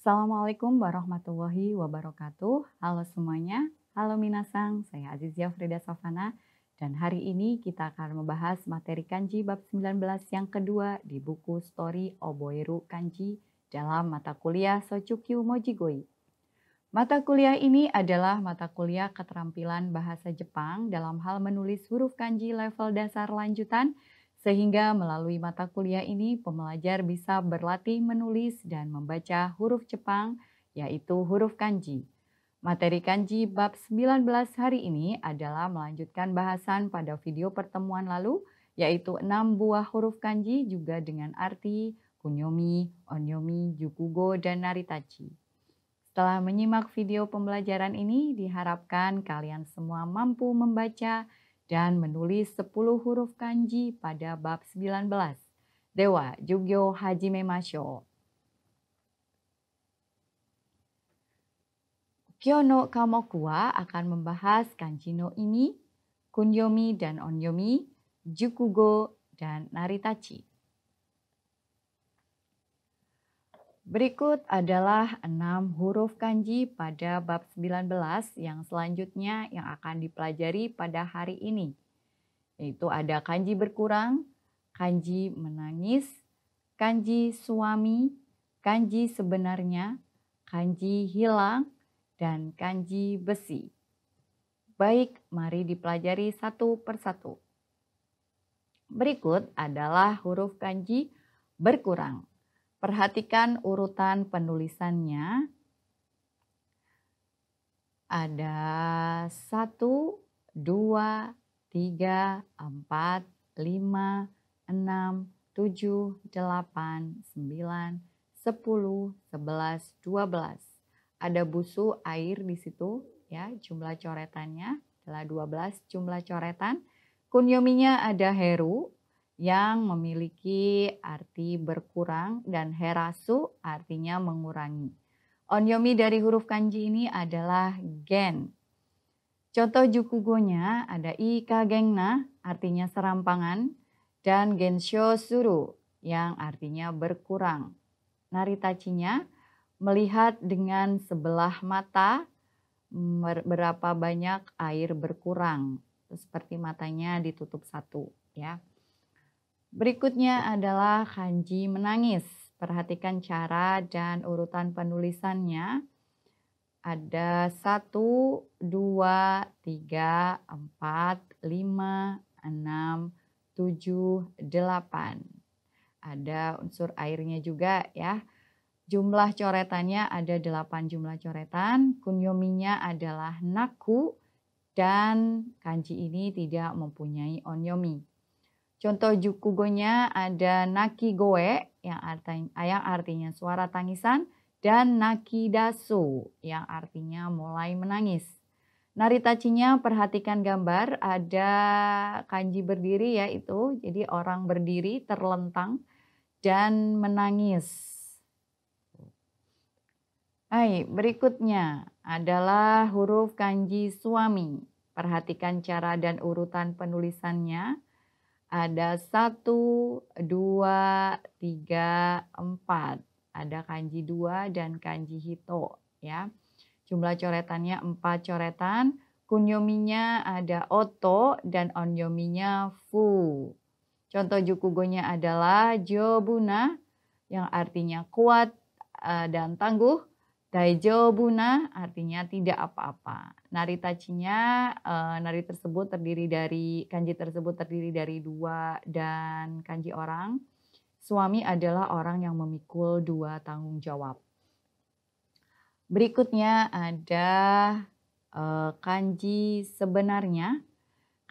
Assalamualaikum warahmatullahi wabarakatuh. Halo semuanya, halo Minasang, saya Azizia Frida Safana. Dan hari ini kita akan membahas materi kanji bab 19 yang kedua di buku Story Oboeru Kanji dalam mata kuliah Sochukyu Mojigoi. Mata kuliah ini adalah mata kuliah keterampilan bahasa Jepang dalam hal menulis huruf kanji level dasar lanjutan sehingga melalui mata kuliah ini pembelajar bisa berlatih menulis dan membaca huruf Jepang yaitu huruf kanji. Materi kanji bab 19 hari ini adalah melanjutkan bahasan pada video pertemuan lalu, yaitu 6 buah huruf kanji juga dengan arti kunyomi, onyomi, jukugo dan naritachi. Setelah menyimak video pembelajaran ini, diharapkan kalian semua mampu membaca dan menulis 10 huruf kanji pada bab 19. Dewa Jugyo Hajime Masho. Kyono Kamoku wa akan membahas kanji no ini, kunyomi dan onyomi, jukugo dan naritachi. Berikut adalah enam huruf kanji pada bab 19 yang selanjutnya yang akan dipelajari pada hari ini. Yaitu ada kanji berkurang, kanji menangis, kanji suami, kanji sebenarnya, kanji hilang, dan kanji besi. Baik, mari dipelajari satu persatu. Berikut adalah huruf kanji berkurang. Perhatikan urutan penulisannya. Ada 1, 2, 3, 4, 5, 6, 7, 8, 9, 10, 11, 12. Ada busu air di situ ya, jumlah coretannya adalah 12 jumlah coretan. Kunyominya ada Heru, yang memiliki arti berkurang dan herasu artinya mengurangi. Onyomi dari huruf kanji ini adalah gen. Contoh jukugonya ada ikagengna artinya serampangan dan gensho suru yang artinya berkurang. Naritachinya melihat dengan sebelah mata berapa banyak air berkurang. Seperti matanya ditutup satu ya. Berikutnya adalah kanji menangis. Perhatikan cara dan urutan penulisannya. Ada 1, 2, 3, 4, 5, 6, 7, 8. Ada unsur airnya juga ya. Jumlah coretannya ada 8 jumlah coretan. Kunyominya adalah naku dan kanji ini tidak mempunyai onyomi. Contoh jukugonya ada naki goe yang artinya, yang artinya suara tangisan dan naki dasu yang artinya mulai menangis. Naritacinya perhatikan gambar ada kanji berdiri ya itu. Jadi orang berdiri terlentang dan menangis. Hai, berikutnya adalah huruf kanji suami. Perhatikan cara dan urutan penulisannya. Ada satu, dua, tiga, empat. Ada kanji dua dan kanji hito ya. Jumlah coretannya empat coretan. Kunyominya ada oto dan onyominya fu. Contoh jukugonya adalah jobuna yang artinya kuat eh, dan tangguh Daijo Buna artinya tidak apa-apa. Nari tachinya, uh, nari tersebut terdiri dari, kanji tersebut terdiri dari dua dan kanji orang. Suami adalah orang yang memikul dua tanggung jawab. Berikutnya ada uh, kanji sebenarnya.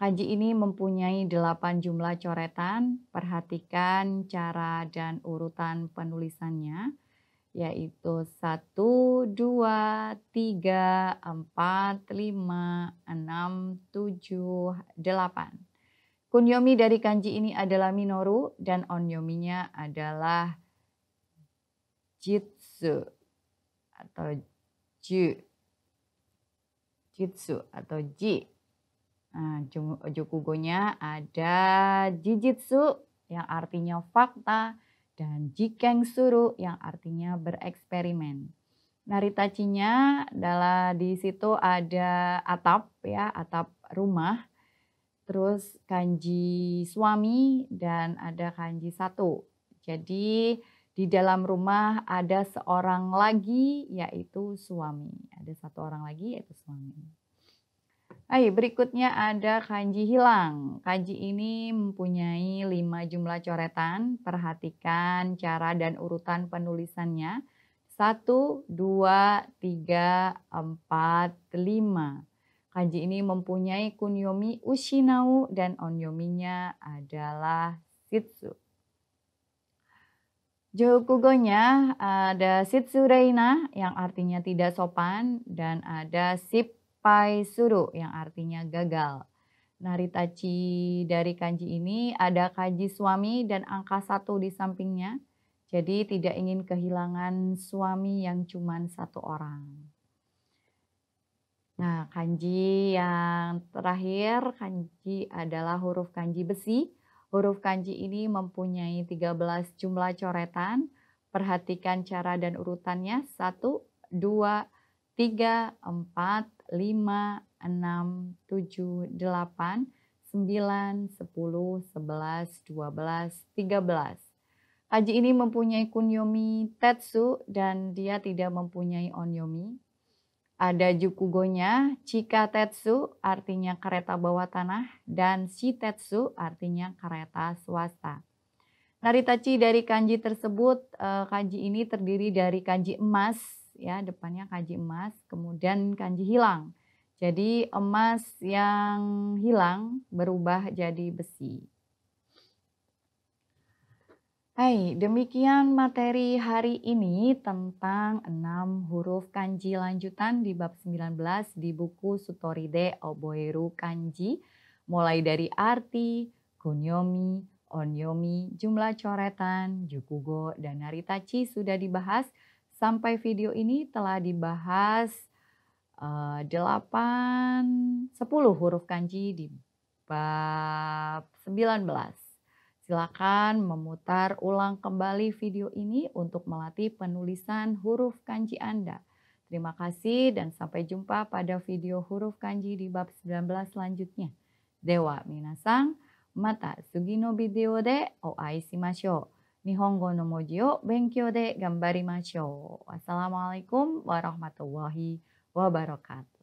Kanji ini mempunyai delapan jumlah coretan. Perhatikan cara dan urutan penulisannya yaitu 1, 2, 3, 4, 5, 6, 7, 8. Kunyomi dari kanji ini adalah minoru dan onyominya adalah jitsu atau ju. Jitsu atau ji. Nah, jokugonya ada jijitsu yang artinya fakta dan jikeng suru yang artinya bereksperimen. Naritacinya adalah di situ ada atap ya, atap rumah. Terus kanji suami dan ada kanji satu. Jadi di dalam rumah ada seorang lagi yaitu suami. Ada satu orang lagi yaitu suami. Hai, berikutnya ada kanji hilang. Kanji ini mempunyai lima jumlah coretan. Perhatikan cara dan urutan penulisannya. Satu, dua, tiga, empat, lima. Kanji ini mempunyai kunyomi ushinau dan onyominya adalah sitsu. Jokugonya eh, ada sitsureina yang artinya tidak sopan dan ada sip Pai Suru yang artinya gagal. Naritachi dari kanji ini ada kanji suami dan angka satu di sampingnya. Jadi tidak ingin kehilangan suami yang cuma satu orang. Nah, kanji yang terakhir, kanji adalah huruf kanji besi. Huruf kanji ini mempunyai 13 jumlah coretan. Perhatikan cara dan urutannya. satu dua tiga empat 5, 6, 7, 8, 9, 10, 11, 12, 13. Haji ini mempunyai kunyomi tetsu dan dia tidak mempunyai onyomi. Ada jukugonya, chika tetsu artinya kereta bawah tanah dan si tetsu artinya kereta swasta. Naritachi dari kanji tersebut, eh, kanji ini terdiri dari kanji emas ya depannya kanji emas, kemudian kanji hilang. Jadi emas yang hilang berubah jadi besi. Hai, hey, demikian materi hari ini tentang enam huruf kanji lanjutan di bab 19 di buku Sutoride Oboeru Kanji, mulai dari arti, kunyomi, onyomi, jumlah coretan, jukugo, dan naritachi sudah dibahas. Sampai video ini telah dibahas uh, 8, 10 huruf kanji di bab 19. Silakan memutar ulang kembali video ini untuk melatih penulisan huruf kanji Anda. Terima kasih dan sampai jumpa pada video huruf kanji di bab 19 selanjutnya. Dewa minasang, mata sugino video de oaisimasho de Wassalamualaikum warahmatullahi wabarakatuh.